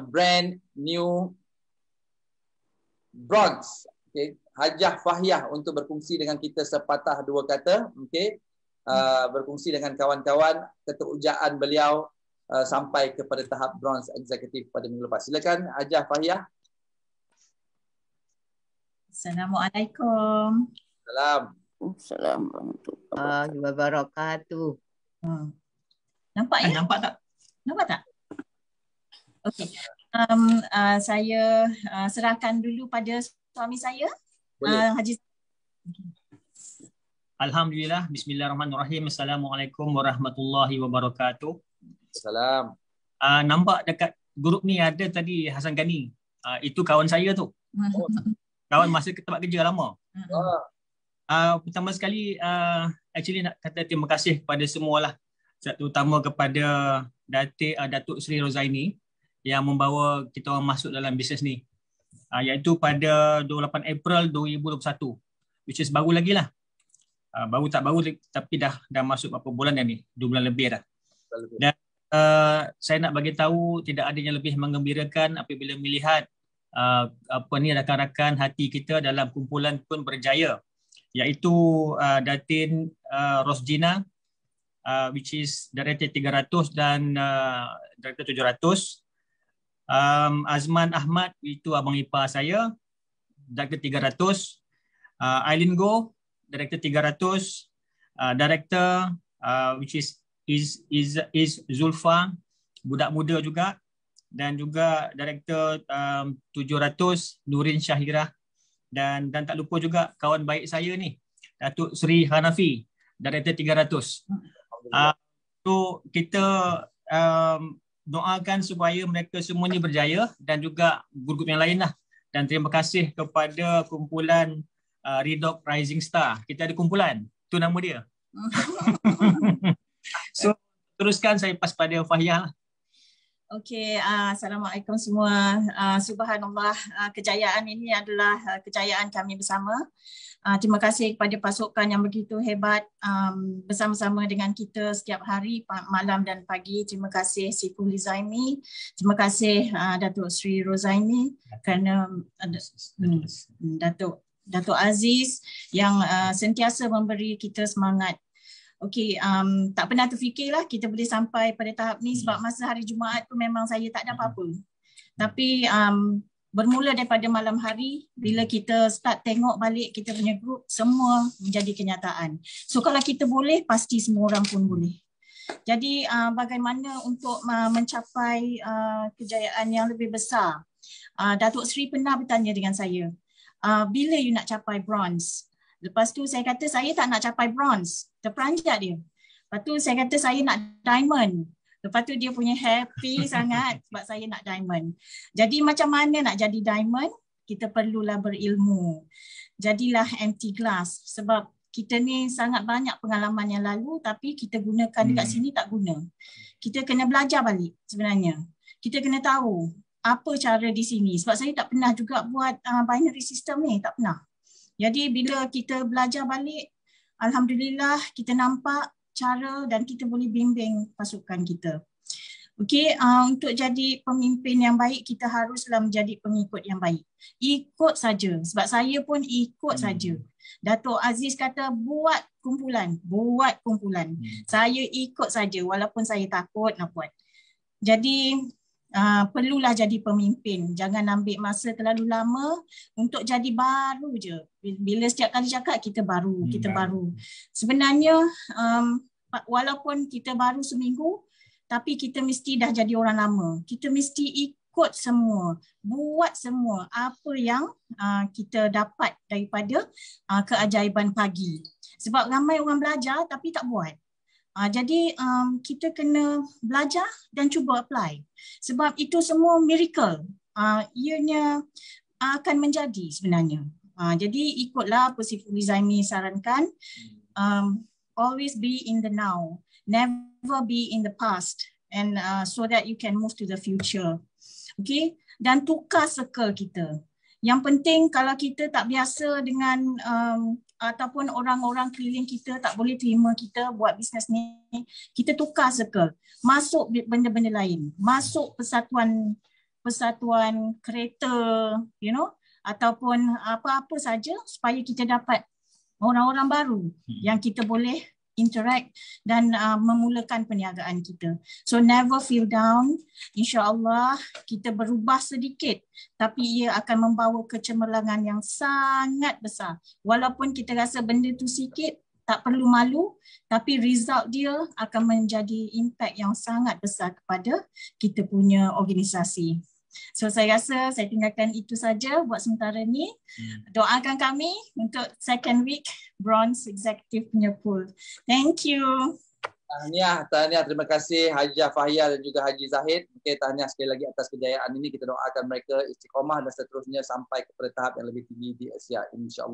brand new bronze. Okay. Hajah Fahyah untuk berfungsi dengan kita sepatah dua kata. Okay. Uh, berfungsi dengan kawan-kawan keterujaan beliau uh, sampai kepada tahap bronze executive pada minggu lepas. Silakan Hajah Fahyah. Assalamualaikum. Salam. Assalamualaikum. Ah, wabarakatuh. Hmm. Nampak ya? Eh, nampak tak? Nampak tak? Okey. Um, uh, saya uh, serahkan dulu pada suami saya. Uh, Haji. Alhamdulillah. Bismillahirrahmanirrahim. Assalamualaikum warahmatullahi wabarakatuh. Salam. Uh, nampak dekat grup ni ada tadi Hasan Gani. Uh, itu kawan saya tu. Oh. kawan masa ke tempat kerja lama. Ah. Uh, pertama sekali, uh, actually nak kata terima kasih kepada semua lah. Terutama kepada Datuk, uh, Datuk Sri Rozaini yang membawa kita orang masuk dalam bisnes ni. Uh, iaitu pada 28 April 2021. Which is baru lagi lah. Uh, baru tak baru tapi dah dah masuk berapa bulan dah ni. Dua bulan lebih dah. Dan uh, saya nak bagi tahu tidak ada yang lebih mengembirakan apabila melihat uh, apa ni rakan-rakan hati kita dalam kumpulan pun berjaya iaitu uh, Datin uh, Rosjina uh, which is Director 300 dan uh, Director um, Azman Ahmad itu abang ipar saya Director 300 uh, Aileen Go Director 300 uh, Director uh, which is is is is Zulfa budak muda juga dan juga director um, 700 Nurin Shahira dan dan tak lupa juga kawan baik saya ni Datuk Sri Hanafi director 300. Ah uh, so kita um, doakan supaya mereka semuanya berjaya dan juga guru grup yang lah. Dan terima kasih kepada kumpulan uh, Redox Rising Star. Kita ada kumpulan. Tu nama dia. so teruskan saya pas pada Fahiyah lah. Okey, uh, assalamualaikum semua. Uh, Subhanallah, uh, kejayaan ini adalah uh, kejayaan kami bersama. Uh, terima kasih kepada pasukan yang begitu hebat um, bersama-sama dengan kita setiap hari, malam dan pagi. Terima kasih Siku Lizaimi. Terima kasih uh, Datuk Sri Rozaimi kerana uh, Datuk Datuk Aziz yang uh, sentiasa memberi kita semangat okay, um, tak pernah lah kita boleh sampai pada tahap ni sebab hmm. masa hari Jumaat tu memang saya tak ada hmm. apa-apa. Hmm. Tapi um, bermula daripada malam hari bila kita start tengok balik kita punya grup semua menjadi kenyataan. So kalau kita boleh pasti semua orang pun boleh. Jadi uh, bagaimana untuk uh, mencapai uh, kejayaan yang lebih besar? Uh, Datuk Sri pernah bertanya dengan saya. Uh, bila you nak capai bronze? Lepas tu saya kata saya tak nak capai bronze. Terperanjat dia. Lepas tu saya kata saya nak diamond. Lepas tu dia punya happy sangat sebab saya nak diamond. Jadi macam mana nak jadi diamond? Kita perlulah berilmu. Jadilah empty glass sebab kita ni sangat banyak pengalaman yang lalu tapi kita gunakan hmm. dekat sini tak guna. Kita kena belajar balik sebenarnya. Kita kena tahu apa cara di sini sebab saya tak pernah juga buat uh, binary system ni, tak pernah. Jadi bila kita belajar balik, alhamdulillah kita nampak cara dan kita boleh bimbing pasukan kita. Okey, uh, untuk jadi pemimpin yang baik kita haruslah menjadi pengikut yang baik. Ikut saja sebab saya pun ikut hmm. saja. Datuk Aziz kata buat kumpulan, buat kumpulan. Hmm. Saya ikut saja walaupun saya takut nak buat. Jadi uh, perlulah jadi pemimpin. Jangan ambil masa terlalu lama untuk jadi baru je. Bila setiap kali cakap kita baru, hmm. kita baru. Sebenarnya um, walaupun kita baru seminggu tapi kita mesti dah jadi orang lama. Kita mesti ikut semua, buat semua apa yang uh, kita dapat daripada uh, keajaiban pagi. Sebab ramai orang belajar tapi tak buat. Uh, jadi um, kita kena belajar dan cuba apply. Sebab itu semua miracle. Uh, ianya akan menjadi sebenarnya. Uh, jadi ikutlah apa Sifu Rizaimi sarankan. Um, always be in the now. Never be in the past. And uh, so that you can move to the future. Okay. Dan tukar circle kita. Yang penting kalau kita tak biasa dengan... Um, ataupun orang-orang keliling kita tak boleh terima kita buat bisnes ni, kita tukar circle. Masuk benda-benda lain. Masuk persatuan persatuan kereta, you know, ataupun apa-apa saja supaya kita dapat orang-orang baru hmm. yang kita boleh interact dan uh, memulakan perniagaan kita. So never feel down. InsyaAllah kita berubah sedikit tapi ia akan membawa kecemerlangan yang sangat besar. Walaupun kita rasa benda tu sikit, tak perlu malu tapi result dia akan menjadi impact yang sangat besar kepada kita punya organisasi. So saya rasa saya tinggalkan itu saja buat sementara ni. Hmm. Doakan kami untuk second week bronze executive punya pool. Thank you. Tahniah, tahniah. Terima kasih Haji Fahia dan juga Haji Zahid. Okay, tahniah sekali lagi atas kejayaan ini. Kita doakan mereka istiqomah dan seterusnya sampai ke tahap yang lebih tinggi di Asia. InsyaAllah.